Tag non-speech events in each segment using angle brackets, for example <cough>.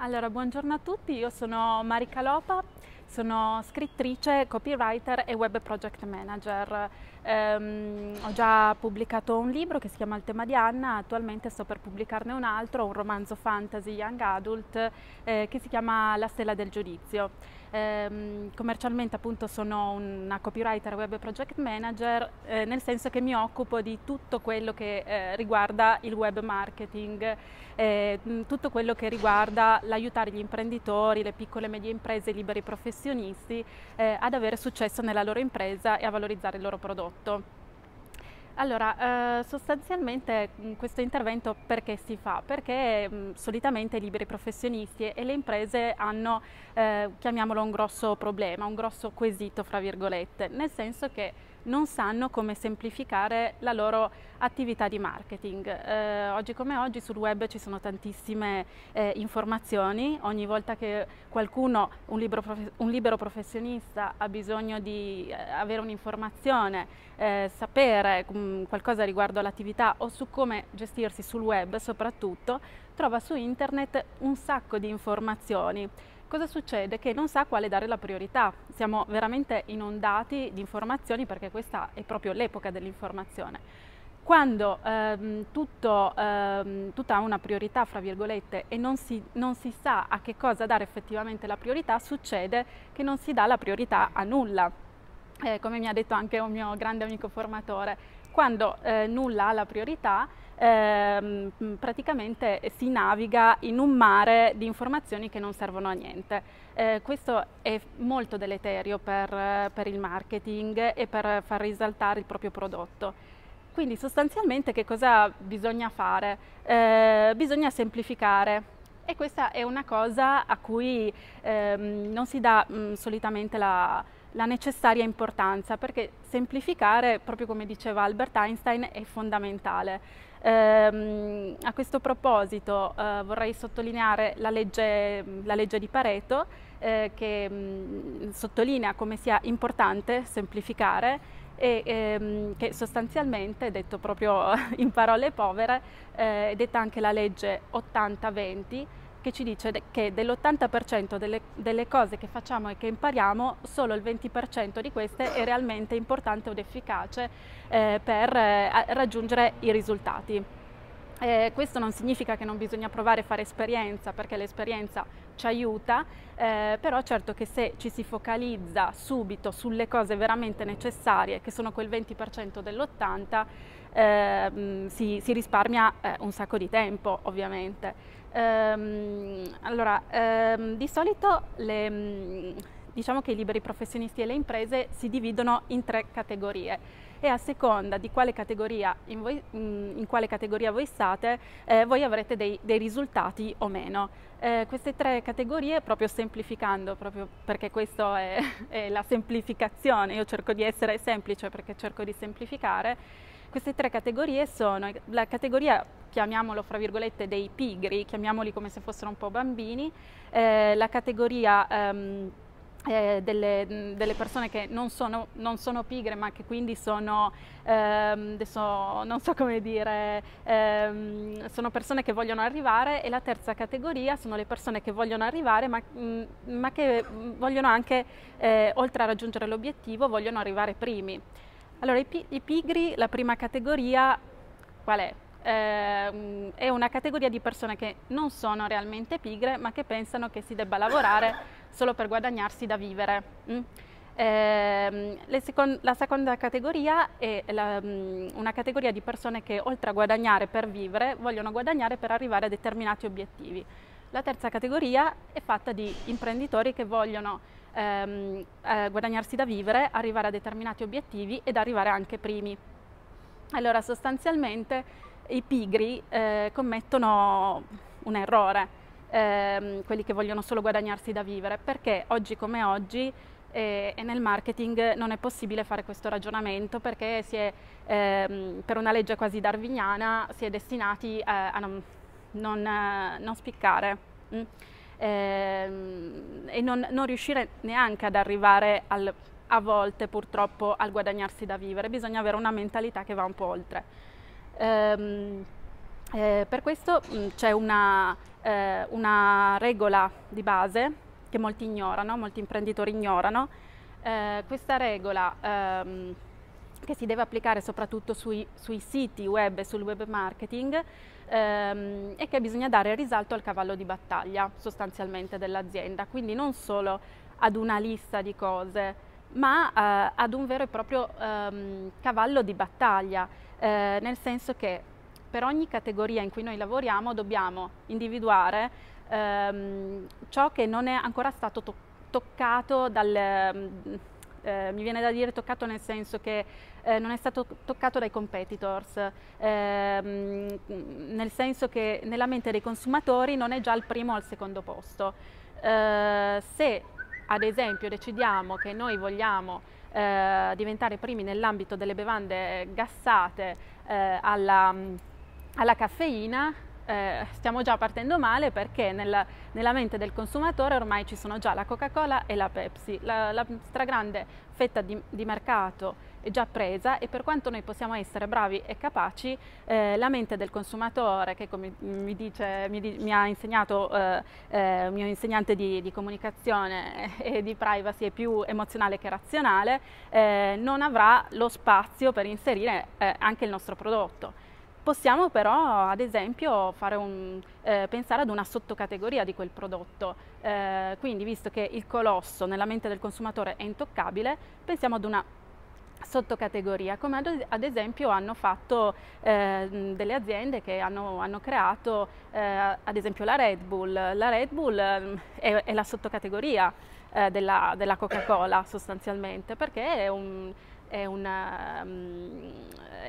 Allora, buongiorno a tutti, io sono Mari Calopa, sono scrittrice, copywriter e web project manager. Um, ho già pubblicato un libro che si chiama Il tema di Anna, attualmente sto per pubblicarne un altro, un romanzo fantasy young adult eh, che si chiama La stella del giudizio. Um, commercialmente appunto sono una copywriter web project manager eh, nel senso che mi occupo di tutto quello che eh, riguarda il web marketing, eh, tutto quello che riguarda l'aiutare gli imprenditori, le piccole e medie imprese, i liberi professionisti eh, ad avere successo nella loro impresa e a valorizzare il loro prodotto prodotto. Allora, eh, sostanzialmente mm, questo intervento perché si fa? Perché mh, mm, solitamente i liberi professionisti e le imprese hanno, eh, chiamiamolo un grosso problema, un grosso quesito, fra virgolette, nel senso che non sanno come semplificare la loro attività di marketing. Eh, oggi come oggi sul web ci sono tantissime eh, informazioni, ogni volta che qualcuno, un, libro, un libero professionista ha bisogno di eh, avere un'informazione, eh, sapere mh, mm, qualcosa riguardo all'attività o su come gestirsi sul web soprattutto, trova su internet un sacco di informazioni cosa succede? Che non sa quale dare la priorità. Siamo veramente inondati di informazioni perché questa è proprio l'epoca dell'informazione quando ehm, tutto, ehm, tutta ha una priorità, fra virgolette, e non si, non si, sa a che cosa dare effettivamente la priorità, succede che non si dà la priorità a nulla. Eh, come mi ha detto anche un mio grande amico formatore, quando eh, nulla ha la priorità, eh, praticamente si naviga in un mare di informazioni che non servono a niente. Eh, questo è molto deleterio per, per il marketing e per far risaltare il proprio prodotto. Quindi sostanzialmente che cosa bisogna fare? Eh, bisogna semplificare e questa è una cosa a cui ehm, non si dà mh, mm, solitamente la, la, necessaria importanza perché semplificare, proprio come diceva Albert Einstein, è fondamentale. Eh, a questo proposito eh, vorrei sottolineare la legge, la legge di Pareto eh, che mh, mm, sottolinea come sia importante semplificare e ehm, che sostanzialmente, detto proprio <laughs> in parole povere, eh, è detta anche la legge 80-20 che ci dice che dell'80% delle, delle, cose che facciamo e che impariamo, solo il 20% di queste è realmente importante ed efficace eh, per eh, raggiungere i risultati. Eh, questo non significa che non bisogna provare a fare esperienza, perché l'esperienza ci aiuta, eh, però certo che se ci si focalizza subito sulle cose veramente necessarie, che sono quel 20% dell'80, eh, si, si, risparmia eh, un sacco di tempo ovviamente. Ehm, allora, ehm, di solito le, mm, diciamo che i liberi professionisti e le imprese si dividono in tre categorie e a seconda di quale categoria, in, voi, mm, in quale categoria voi state, eh, voi avrete dei, dei, risultati o meno. Eh, queste tre categorie, proprio semplificando, proprio perché questa è, <laughs> è la semplificazione, io cerco di essere semplice perché cerco di semplificare, queste tre categorie sono la categoria, chiamiamolo fra virgolette, dei pigri, chiamiamoli come se fossero un po' bambini, eh, la categoria... Um, eh, delle, delle, persone che non sono, non sono, pigre ma che quindi sono, ehm, adesso non so come dire, ehm, sono persone che vogliono arrivare e la terza categoria sono le persone che vogliono arrivare ma, mh, ma che vogliono anche, eh, oltre a raggiungere l'obiettivo, vogliono arrivare primi. Allora, i, pi i pigri, la prima categoria, qual è? Eh, è una categoria di persone che non sono realmente pigre ma che pensano che si debba lavorare solo per guadagnarsi da vivere. Mm? Eh, second la seconda categoria è la, um, una categoria di persone che oltre a guadagnare per vivere vogliono guadagnare per arrivare a determinati obiettivi. La terza categoria è fatta di imprenditori che vogliono ehm, eh, guadagnarsi da vivere, arrivare a determinati obiettivi ed arrivare anche primi. Allora sostanzialmente i pigri eh, commettono un errore, ehm, quelli che vogliono solo guadagnarsi da vivere, perché oggi come oggi e, eh, e, nel marketing non è possibile fare questo ragionamento perché si è, ehm, per una legge quasi darwiniana si è destinati eh, a non, non, eh, non spiccare mm? ehm, e non, non, riuscire neanche ad arrivare al, a volte purtroppo al guadagnarsi da vivere, bisogna avere una mentalità che va un po' oltre. Ehm, eh, per questo mm, c'è una, eh, una, regola di base che molti ignorano, molti imprenditori ignorano. Eh, questa regola ehm, che si deve applicare soprattutto sui, sui, siti web e sul web marketing ehm, è che bisogna dare risalto al cavallo di battaglia sostanzialmente dell'azienda, quindi non solo ad una lista di cose, ma eh, ad un vero e proprio ehm, cavallo di battaglia, eh, nel senso che per ogni categoria in cui noi lavoriamo dobbiamo individuare ehm, ciò che non è ancora stato to toccato dal... Ehm, eh, mi viene da dire toccato nel senso che eh, non è stato toccato dai competitors, ehm, nel senso che nella mente dei consumatori non è già al primo o al secondo posto. Eh, se ad esempio decidiamo che noi vogliamo eh, diventare primi nell'ambito delle bevande gassate eh, alla alla caffeina eh, stiamo già partendo male perché nella, nella, mente del consumatore ormai ci sono già la Coca-Cola e la Pepsi. La, la stragrande fetta di, di, mercato è già presa e per quanto noi possiamo essere bravi e capaci, eh, la mente del consumatore, che come mi, dice, mi, mi ha insegnato eh, il eh, mio insegnante di, di, comunicazione e di privacy, è più emozionale che razionale, eh, non avrà lo spazio per inserire eh, anche il nostro prodotto. Possiamo però, ad esempio, un, eh, pensare ad una sottocategoria di quel prodotto. Eh, quindi, visto che il colosso nella mente del consumatore è intoccabile, pensiamo ad una sottocategoria, come ad, ad esempio hanno fatto eh, delle aziende che hanno, hanno creato eh, ad esempio la Red Bull. La Red Bull eh, è, è, la sottocategoria eh, della, della Coca-Cola sostanzialmente perché è, un, è, una,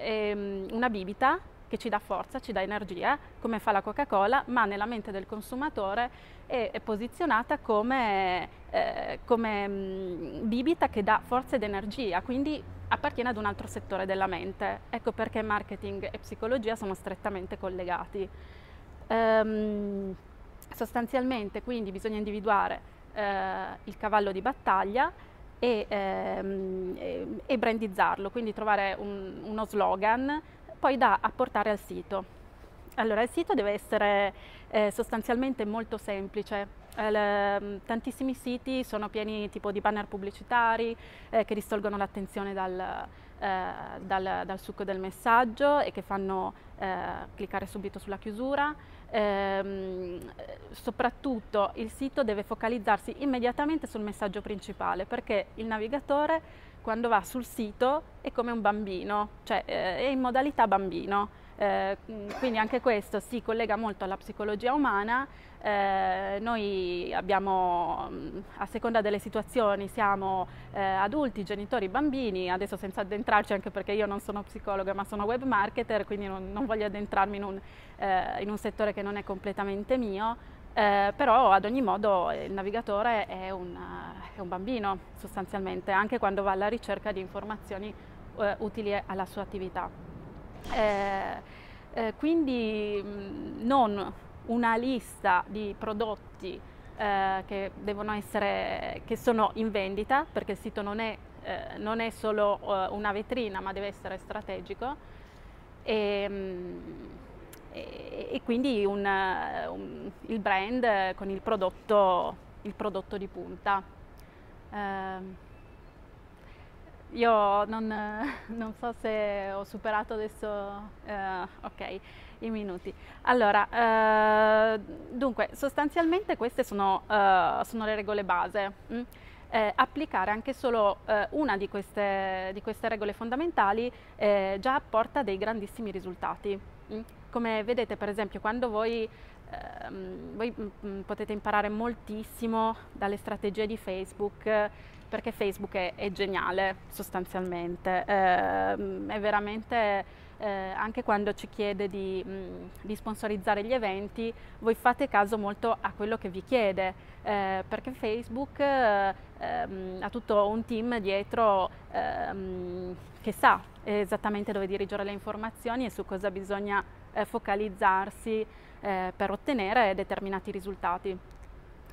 è una bibita che ci dà forza, ci dà energia, come fa la Coca-Cola, ma nella mente del consumatore è, è posizionata come, eh, come mh, mm, bibita che dà forza ed energia, quindi appartiene ad un altro settore della mente. Ecco perché marketing e psicologia sono strettamente collegati. Ehm, sostanzialmente quindi bisogna individuare eh, il cavallo di battaglia e, ehm, e, e brandizzarlo, quindi trovare un, uno slogan poi da apportare al sito. Allora, il sito deve essere eh, sostanzialmente molto semplice. Eh, mm, tantissimi siti sono pieni tipo di banner pubblicitari eh, che distolgono l'attenzione dal, eh, dal, dal, succo del messaggio e che fanno eh, cliccare subito sulla chiusura. Ehm, soprattutto il sito deve focalizzarsi immediatamente sul messaggio principale perché il navigatore quando va sul sito è come un bambino, cioè eh, è in modalità bambino. Eh, mm, quindi anche questo si collega molto alla psicologia umana. Eh, noi abbiamo, mm, a seconda delle situazioni, siamo eh, adulti, genitori, bambini, adesso senza addentrarci anche perché io non sono psicologa ma sono web marketer, quindi non, non voglio addentrarmi in un, eh, in un settore che non è completamente mio eh, però ad ogni modo eh, il navigatore è un, eh, è un, bambino sostanzialmente, anche quando va alla ricerca di informazioni eh, utili alla sua attività. Eh, eh quindi mh, non una lista di prodotti che, essere, che sono in vendita, perché il sito non è, non è solo una vetrina ma deve essere strategico. E, mh, e, e quindi una, un, il brand con il prodotto, il prodotto di punta. Eh, io non, non, so se ho superato adesso eh, okay, i minuti. Allora, eh, dunque, sostanzialmente queste sono, eh, sono le regole base. Mm? Eh, applicare anche solo eh, una di queste, di queste, regole fondamentali eh, già porta dei grandissimi risultati. Mm? Come vedete per esempio quando voi, ehm, voi mm, mm, potete imparare moltissimo dalle strategie di Facebook perché Facebook è, è geniale sostanzialmente, eh, è veramente... Eh, anche quando ci chiede di, mm, di, sponsorizzare gli eventi, voi fate caso molto a quello che vi chiede, eh, perché Facebook eh, ha tutto un team dietro ehm, che sa esattamente dove dirigere le informazioni e su cosa bisogna eh, focalizzarsi eh, per ottenere determinati risultati.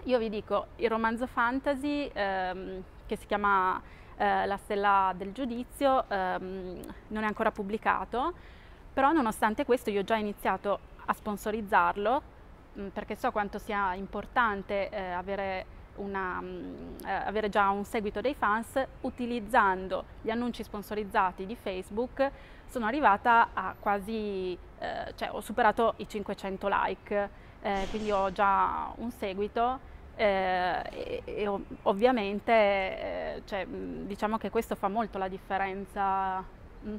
Io vi dico, il romanzo fantasy ehm, che si chiama eh, La stella del giudizio ehm, non è ancora pubblicato, però nonostante questo io ho già iniziato a sponsorizzarlo mh, mm, perché so quanto sia importante eh, avere una, mm, eh, avere già un seguito dei fans utilizzando gli annunci sponsorizzati di Facebook sono arrivata a quasi eh, cioè, ho superato i 500 like, eh, quindi ho già un seguito. Eh, e, e, ovviamente eh, cioè, diciamo che questo fa molto la differenza mm.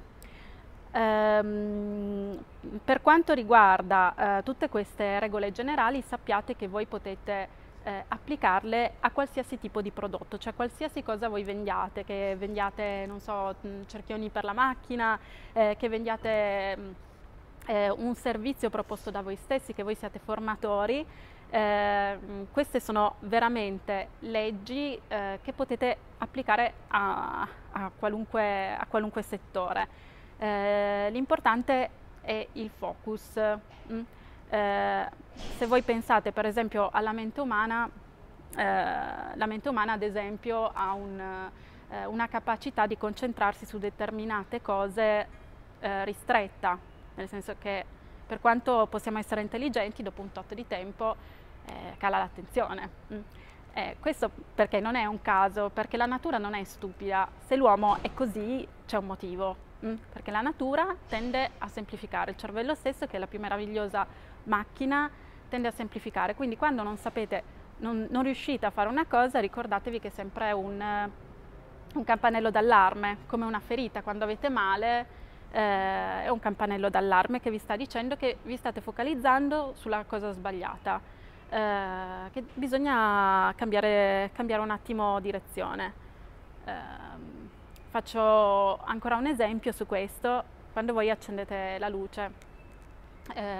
Um, per quanto riguarda uh, tutte queste regole generali, sappiate che voi potete uh, applicarle a qualsiasi tipo di prodotto, cioè qualsiasi cosa voi vendiate, che vendiate, non so, cerchioni per la macchina, eh, che vendiate... Um, eh, un servizio proposto da voi stessi, che voi siate formatori. Eh, queste sono veramente leggi eh, che potete applicare a, a, qualunque, a qualunque, settore. Eh, l'importante è il focus. Mm. Eh, se voi pensate per esempio alla mente umana, eh, la mente umana ad esempio ha un, una capacità di concentrarsi su determinate cose ristretta, nel senso che per quanto possiamo essere intelligenti, dopo un tot di tempo eh, cala l'attenzione. Mm. Eh, questo perché non è un caso, perché la natura non è stupida, se l'uomo è così c'è un motivo, mm. perché la natura tende a semplificare, il cervello stesso che è la più meravigliosa macchina tende a semplificare, quindi quando non sapete, non, non riuscite a fare una cosa ricordatevi che è sempre un, un campanello d'allarme, come una ferita, quando avete male eh, è un campanello d'allarme che vi sta dicendo che vi state focalizzando sulla cosa sbagliata, eh, che bisogna cambiare, cambiare, un attimo direzione. Eh, faccio ancora un esempio su questo, quando voi accendete la luce, eh,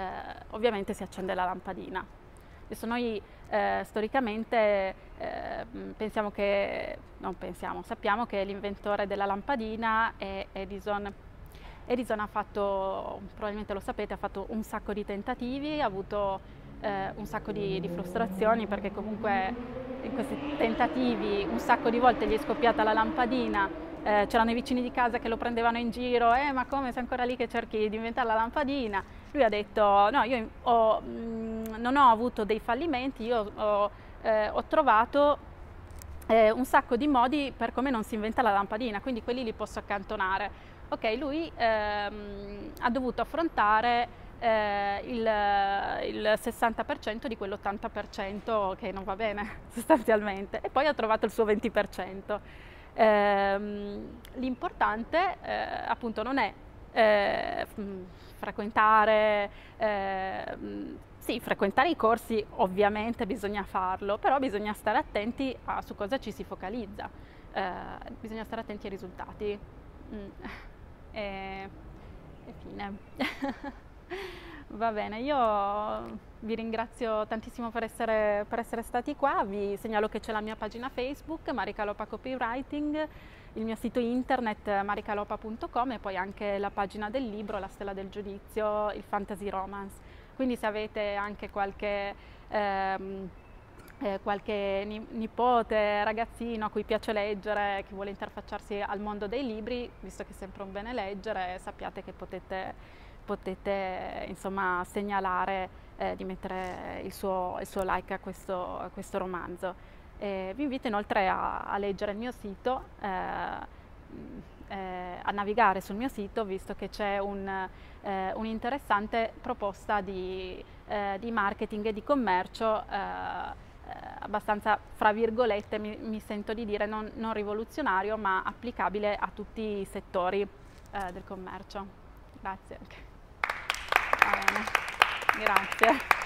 ovviamente si accende la lampadina. Adesso noi eh, storicamente eh, pensiamo che, non pensiamo, sappiamo che l'inventore della lampadina è Edison Edison ha fatto, probabilmente lo sapete, ha fatto un sacco di tentativi, ha avuto eh, un sacco di, di, frustrazioni perché comunque in questi tentativi un sacco di volte gli è scoppiata la lampadina, eh, c'erano i vicini di casa che lo prendevano in giro, eh ma come sei ancora lì che cerchi di inventare la lampadina? Lui ha detto no, io ho, mh, mm, non ho avuto dei fallimenti, io ho, eh, ho trovato eh, un sacco di modi per come non si inventa la lampadina, quindi quelli li posso accantonare ok, lui ehm, ha dovuto affrontare eh, il, il, 60% di quell'80% che non va bene <laughs> sostanzialmente e poi ha trovato il suo 20%. Ehm, l'importante eh, appunto non è eh, frequentare, eh, sì, frequentare i corsi ovviamente bisogna farlo, però bisogna stare attenti a su cosa ci si focalizza, eh, bisogna stare attenti ai risultati. Mm. <laughs> e, e fine. <laughs> Va bene, io vi ringrazio tantissimo per essere, per essere stati qua, vi segnalo che c'è la mia pagina Facebook, Maricalopa Copywriting, il mio sito internet maricalopa.com e poi anche la pagina del libro La Stella del Giudizio, il Fantasy Romance. Quindi se avete anche qualche... Ehm, eh, qualche nipote, ragazzino a cui piace leggere, che vuole interfacciarsi al mondo dei libri, visto che è sempre un bene leggere, sappiate che potete, potete insomma, segnalare eh, di mettere il suo, il suo like a questo, a questo romanzo. Eh, vi invito inoltre a, a, leggere il mio sito, eh, mm, eh, a navigare sul mio sito, visto che c'è eh, un'interessante proposta di, eh, di, marketing e di commercio eh, eh, abbastanza, fra virgolette, mi, mi, sento di dire, non, non rivoluzionario, ma applicabile a tutti i settori eh, del commercio. Grazie. Bene. Grazie.